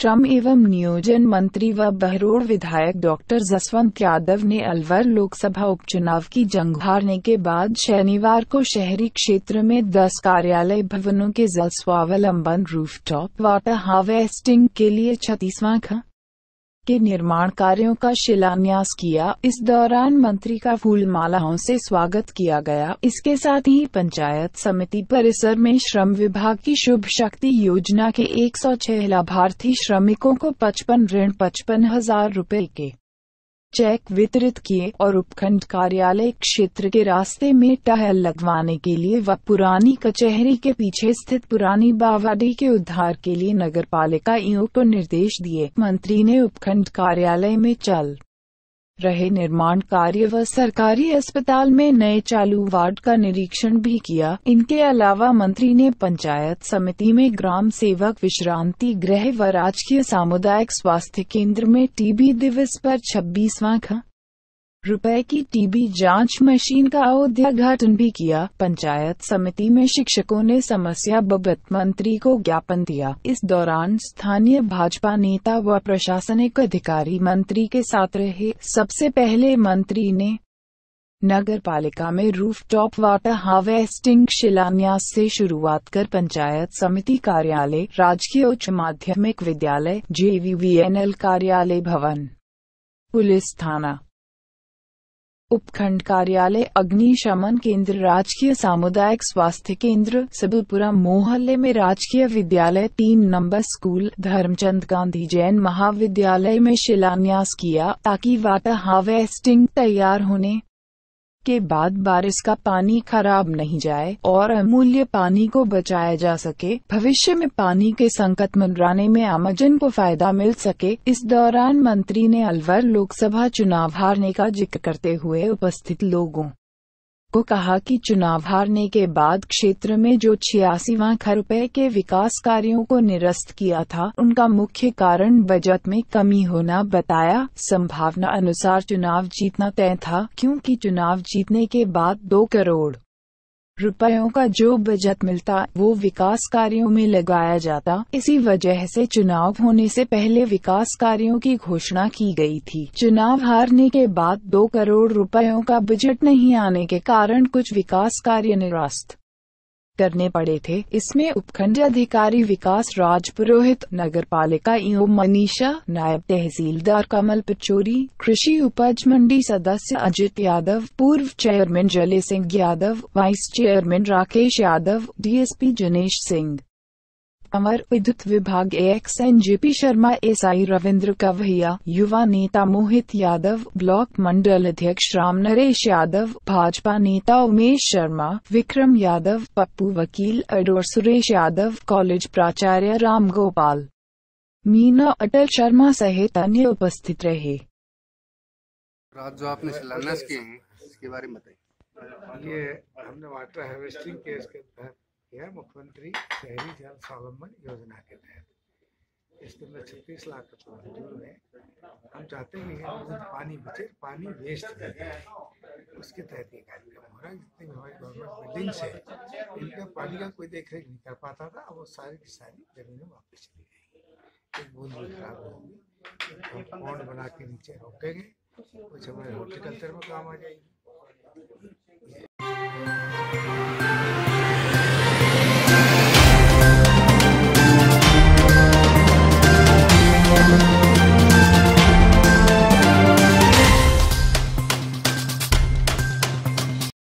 श्रम एवं नियोजन मंत्री व बहरोड़ विधायक डॉक्टर जसवंत यादव ने अलवर लोकसभा उपचुनाव की जंग हारने के बाद शनिवार को शहरी क्षेत्र में 10 कार्यालय भवनों के जल स्वावलंबन रूफटॉप वाटर हार्वेस्टिंग के लिए छत्तीसवां के निर्माण कार्यों का शिलान्यास किया इस दौरान मंत्री का फूलमालाओं से स्वागत किया गया इसके साथ ही पंचायत समिति परिसर में श्रम विभाग की शुभ शक्ति योजना के 106 लाभार्थी श्रमिकों को पचपन ऋण पचपन हजार रूपए के चेक वितरित किए और उपखंड कार्यालय क्षेत्र के रास्ते में टहल लगवाने के लिए व पुरानी कचहरी के पीछे स्थित पुरानी बावाडी के उद्धार के लिए नगर पालिका को निर्देश दिए मंत्री ने उपखंड कार्यालय में चल रहे निर्माण कार्य व सरकारी अस्पताल में नए चालू वार्ड का निरीक्षण भी किया इनके अलावा मंत्री ने पंचायत समिति में ग्राम सेवक विश्रांति गृह व राजकीय सामुदायिक स्वास्थ्य केंद्र में टीबी दिवस पर छब्बीसवां रुपए की टीबी जांच मशीन का उद्घाटन भी किया पंचायत समिति में शिक्षकों ने समस्या बबत मंत्री को ज्ञापन दिया इस दौरान स्थानीय भाजपा नेता व प्रशासनिक अधिकारी मंत्री के साथ रहे सबसे पहले मंत्री ने नगर पालिका में रूफ टॉप वाटर हार्वेस्टिंग शिलान्यास से शुरुआत कर पंचायत समिति कार्यालय राजकीय उच्च माध्यमिक विद्यालय जेवीवीएनएल कार्यालय भवन पुलिस थाना उपखंड कार्यालय अग्निशमन केंद्र राजकीय सामुदायिक स्वास्थ्य केंद्र सिबलपुरा मोहल्ले में राजकीय विद्यालय तीन नंबर स्कूल धर्मचंद गांधी जैन महाविद्यालय में शिलान्यास किया ताकि वाटर हार्वेस्टिंग तैयार होने के बाद बारिश का पानी खराब नहीं जाए और अमूल्य पानी को बचाया जा सके भविष्य में पानी के संकट मंडराने में आमजन को फायदा मिल सके इस दौरान मंत्री ने अलवर लोकसभा चुनाव हारने का जिक्र करते हुए उपस्थित लोगों को कहा कि चुनाव हारने के बाद क्षेत्र में जो छियासीवा खरुपे के विकास कार्यों को निरस्त किया था उनका मुख्य कारण बजट में कमी होना बताया संभावना अनुसार चुनाव जीतना तय था क्योंकि चुनाव जीतने के बाद दो करोड़ रुपयों का जो बजट मिलता वो विकास कार्यों में लगाया जाता इसी वजह से चुनाव होने से पहले विकास कार्यों की घोषणा की गई थी चुनाव हारने के बाद दो करोड़ रुपयों का बजट नहीं आने के कारण कुछ विकास कार्य निरास्त करने पड़े थे इसमें उपखंड अधिकारी विकास राज पुरोहित नगर पालिका एवं मनीषा नायब तहसीलदार कमल पिचोरी कृषि उपज मंडी सदस्य अजित यादव पूर्व chairman Jale Singh Yadav vice chairman Rakesh Yadav DSP Janesh Singh Kanwar विद्युत विभाग A X N J P Sharma S I Ravindra Kavahiya युवा नेता मोहित यादव ब्लॉक मंडल अध्यक्ष राम नरेश यादव भाजपा नेता उमेश शर्मा विक्रम यादव पप्पू वकील अडोर सुरेश यादव कॉलेज प्राचार्य राम गोपाल मीना अटल शर्मा सहित अन्य उपस्थित रहे जो आपने शिलान्यास किए हैं इसके बारे में बताइए ये हमने वाटर हार्वेस्टिंग केस के तहत यह मुख्यमंत्री शहरी जल स्वावलंबन योजना के तहत इसके अंदर छत्तीस लाख रुपये मंजूर है हम चाहते भी हैं तो पानी बचे पानी वेस्ट उसके तहत ये कार्यक्रम हो रहा है जितने भी हमारी गवर्नमेंट बिल्डिंग्स है इनका पानी का कोई देख रेख नहीं कर पाता था वो सारी की सारी जमीन वापस चली गई एक बूंद भी खराब होगी पॉन्ड बना के नीचे रोकेंगे कुछ हमारे हॉर्टिकल्चर में काम आ जाएगी